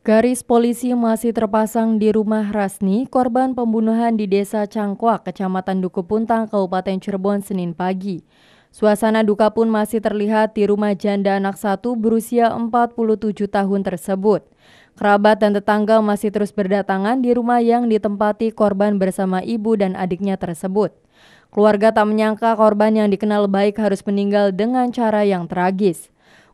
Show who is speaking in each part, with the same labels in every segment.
Speaker 1: Garis polisi masih terpasang di rumah Rasni, korban pembunuhan di Desa Cangkuak, Kecamatan Dukupuntang, Kabupaten Cirebon, Senin pagi. Suasana duka pun masih terlihat di rumah janda anak satu berusia 47 tahun tersebut. Kerabat dan tetangga masih terus berdatangan di rumah yang ditempati korban bersama ibu dan adiknya tersebut. Keluarga tak menyangka korban yang dikenal baik harus meninggal dengan cara yang tragis.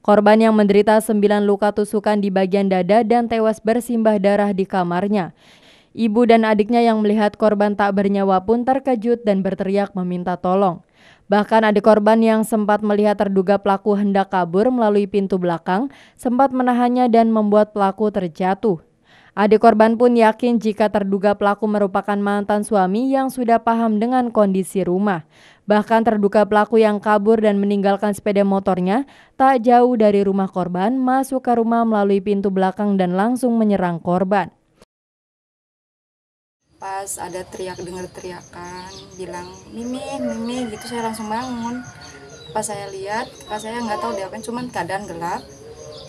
Speaker 1: Korban yang menderita sembilan luka tusukan di bagian dada dan tewas bersimbah darah di kamarnya. Ibu dan adiknya yang melihat korban tak bernyawa pun terkejut dan berteriak meminta tolong. Bahkan adik korban yang sempat melihat terduga pelaku hendak kabur melalui pintu belakang sempat menahannya dan membuat pelaku terjatuh. Adik korban pun yakin jika terduga pelaku merupakan mantan suami yang sudah paham dengan kondisi rumah. Bahkan terduga pelaku yang kabur dan meninggalkan sepeda motornya tak jauh dari rumah korban masuk ke rumah melalui pintu belakang dan langsung menyerang korban.
Speaker 2: Pas ada teriak dengar teriakan bilang Mimi, Mimi gitu saya langsung bangun. Pas saya lihat, pas saya nggak tahu dia apa, cuman keadaan gelap.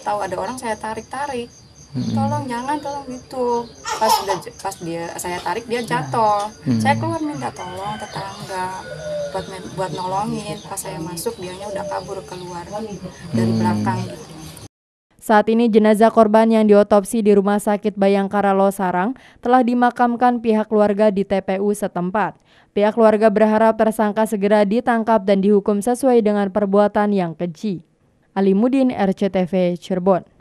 Speaker 2: Tahu ada orang saya tarik-tarik Hmm. tolong jangan tolong gitu pas udah pas dia saya tarik dia hmm. jatuh hmm. saya keluar minta tolong tetangga buat buat nolongin pas saya masuk dianya udah kabur keluar dari hmm. belakang gitu
Speaker 1: saat ini jenazah korban yang diotopsi di Rumah Sakit Bayangkara Losarang telah dimakamkan pihak keluarga di TPU setempat. Pihak keluarga berharap tersangka segera ditangkap dan dihukum sesuai dengan perbuatan yang keji. Alimudin RCTV Cirebon.